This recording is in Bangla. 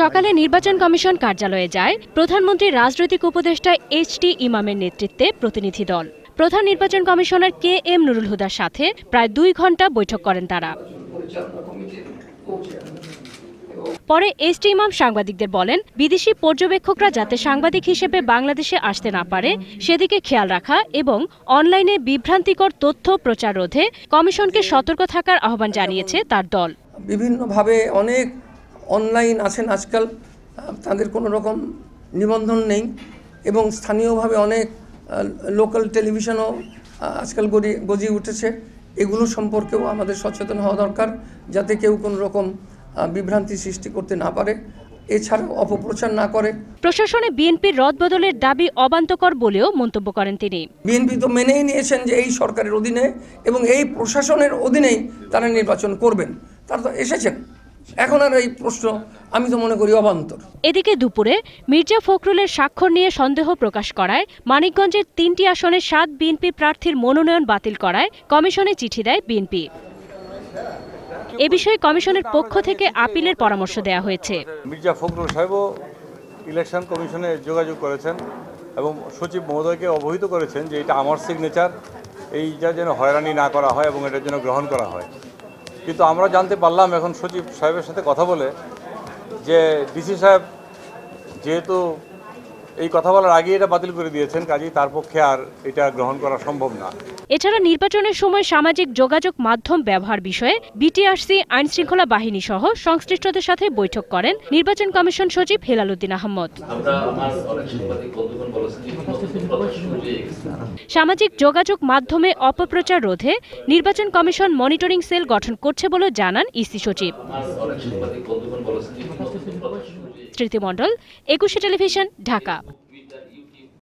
সকালে নির্বাচন কমিশন কার্যালয়ে যায় প্রধানমন্ত্রী রাজনৈতিক উপদেষ্টা এইচ টি ইমামের নেতৃত্বে প্রতিনিধি দল প্রধান নির্বাচন কমিশনার কে এম নুরুল হুদার সাথে প্রায় দুই ঘন্টা বৈঠক করেন তারা পরে এস টি ইমাম সাংবাদিকদের বলেন বিদেশি পর্যবেক্ষকরা যাতে সাংবাদিক হিসেবে বাংলাদেশে আসতে না পারে সেদিকে খেয়াল রাখা এবং অনলাইনে বিভ্রান্তিকর তথ্য প্রচার রোধে কমিশনকে সতর্ক থাকার আহ্বান জানিয়েছে তার দল বিভিন্নভাবে অনেক অনলাইন আছেন আজকাল তাদের কোনো রকম নিবন্ধন নেই এবং স্থানীয়ভাবে অনেক লোকাল টেলিভিশনও আজকাল গড়ি গজিয়ে উঠেছে এগুলো সম্পর্কেও আমাদের সচেতন হওয়া দরকার যাতে কেউ কোনো রকম বিভ্রান্তি সৃষ্টি করতে না পারে এছাড়াও অপপ্রচার না করে প্রশাসনে বিএনপির বদলের দাবি অবান্তকর বলেও মন্তব্য করেন তিনি বিএনপি তো মেনেই নিয়েছেন যে এই সরকারের অধীনে এবং এই প্রশাসনের অধীনেই তারা নির্বাচন করবেন তারা তো এসেছেন এখন আর এই প্রশ্ন আমি তো মনে করি অবান্তর এদিকে দুপুরে মির্জা ফখরুলের স্বাক্ষর নিয়ে সন্দেহ প্রকাশ করায় মানিকগঞ্জের তিনটি আসনে সাত বিএনপি প্রার্থীর মনোনয়ন বাতিল করায় কমিশনে চিঠি দেয় বিএনপি এ বিষয়ে কমিশনের পক্ষ থেকে আপিলের পরামর্শ দেয়া হয়েছে মির্জা ফখরুল সাহেব ইলেকশন কমিশনে যোগাযোগ করেছেন এবং সচিব মহোদয়কে অবহিত করেছেন যে এটা আমার সিগনেচার এইটা যেন হয়রানি না করা হয় এবং এটার জন্য গ্রহণ করা হয় কিন্তু আমরা জানতে পারলাম এখন সচিব সাহেবের সাথে কথা বলে যে ডিসি সাহেব যেহেতু এই কথা বলার আগে এটা বাতিল করে দিয়েছেন কাজী তার পক্ষে আর এটা গ্রহণ করা সম্ভব না এছাড়া নির্বাচনের সময় সামাজিক যোগাযোগ মাধ্যম ব্যবহার বিষয়ে বিটিআরসি আইন শৃঙ্খলা বাহিনী সহ সংশ্লিষ্টদের সাথে বৈঠক করেন নির্বাচন কমিশন সচিব হেলালুদ্দিন আহমদ সামাজিক যোগাযোগ মাধ্যমে অপপ্রচার রোধে নির্বাচন কমিশন মনিটরিং সেল গঠন করছে বলে জানান ইসি সচিব স্মৃতিমণ্ডল একুশে টেলিভিশন ঢাকা